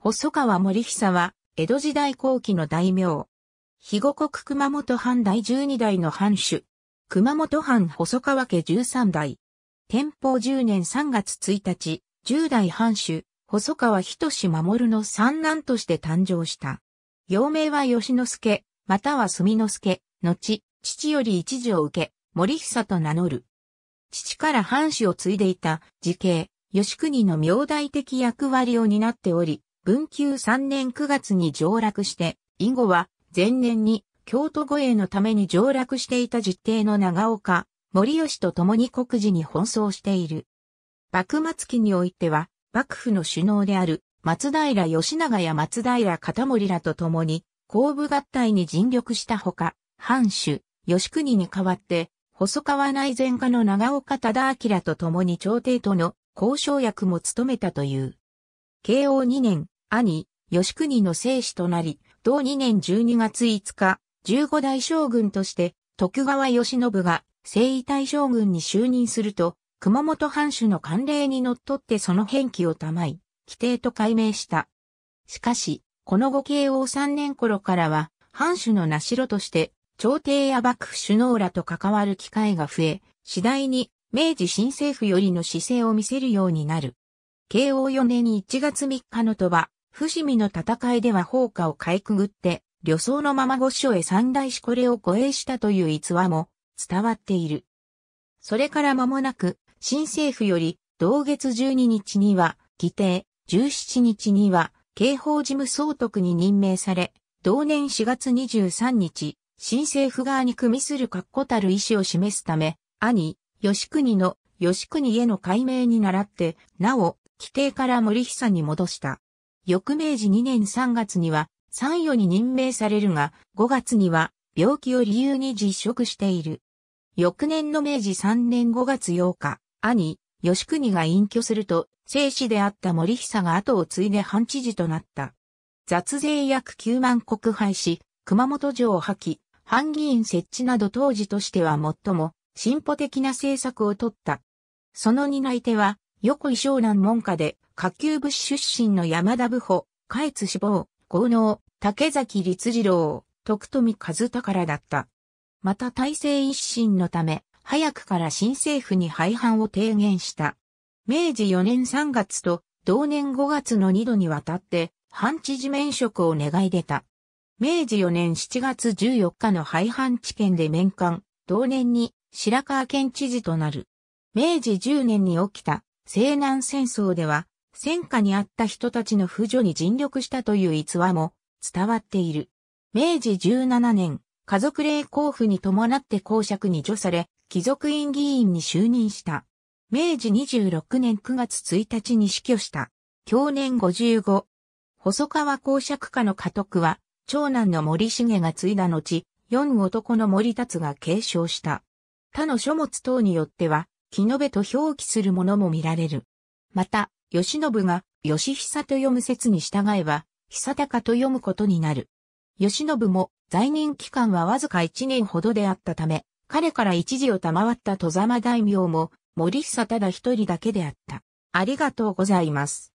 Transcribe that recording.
細川森久は、江戸時代後期の大名。肥後国熊本藩第12代の藩主。熊本藩細川家13代。天保10年3月1日、10代藩主、細川仁守の三男として誕生した。幼名は吉之助、または住之助、後、父より一時を受け、森久と名乗る。父から藩主を継いでいた、時系、吉国の名代的役割を担っており、文久3年9月に上洛して、以後は前年に京都護衛のために上洛していた実帝の長岡、森吉と共に国事に奔走している。幕末期においては、幕府の首脳である松平義長や松平片森らと共に、後部合体に尽力したほか、藩主、吉国に代わって、細川内前科の長岡忠明と共に朝廷との交渉役も務めたという。慶応2年、兄、吉国の生死となり、同2年12月5日、15代将軍として、徳川義信が征夷大将軍に就任すると、熊本藩主の慣例に則っってその返記をたまい、規定と改名した。しかし、この後慶応3年頃からは、藩主の名代として、朝廷や幕府首脳らと関わる機会が増え、次第に明治新政府よりの姿勢を見せるようになる。慶応4年1月3日のと羽、伏見の戦いでは放火をかいくぐって、旅装のまま御所へ三大しこれを護衛したという逸話も伝わっている。それから間もなく、新政府より、同月12日には、議定、17日には、刑法事務総督に任命され、同年4月23日、新政府側に組みする確固たる意思を示すため、兄、吉国の、吉国への改名に倣って、なお、規定から森久に戻した。翌明治2年3月には参与に任命されるが、5月には病気を理由に実職している。翌年の明治3年5月8日、兄、吉国が隠居すると、生死であった森久が後を継いで半知事となった。雑税約9万国廃し、熊本城を破棄、反議員設置など当時としては最も進歩的な政策を取った。その担い手は、横井湘南門下で、下級武士出身の山田部保、下越志望、豪農、竹崎律次郎、徳富和宝だった。また体制一新のため、早くから新政府に廃藩を提言した。明治4年3月と同年5月の2度にわたって、藩知事免職を願い出た。明治4年7月14日の廃藩置県で免官、同年に白川県知事となる。明治10年に起きた西南戦争では戦火にあった人たちの扶助に尽力したという逸話も伝わっている。明治17年、家族令交付に伴って公爵に除され、貴族院議員に就任した。明治26年9月1日に死去した。去年55。細川公爵家の家督は、長男の森重が継いだ後、四男の森達が継承した。他の書物等によっては、木のべと表記するものも見られる。また、義信が、義久と読む説に従えば、久高と読むことになる。義信も在任期間はわずか1年ほどであったため、彼から一時を賜った戸様大名も森久ただ一人だけであった。ありがとうございます。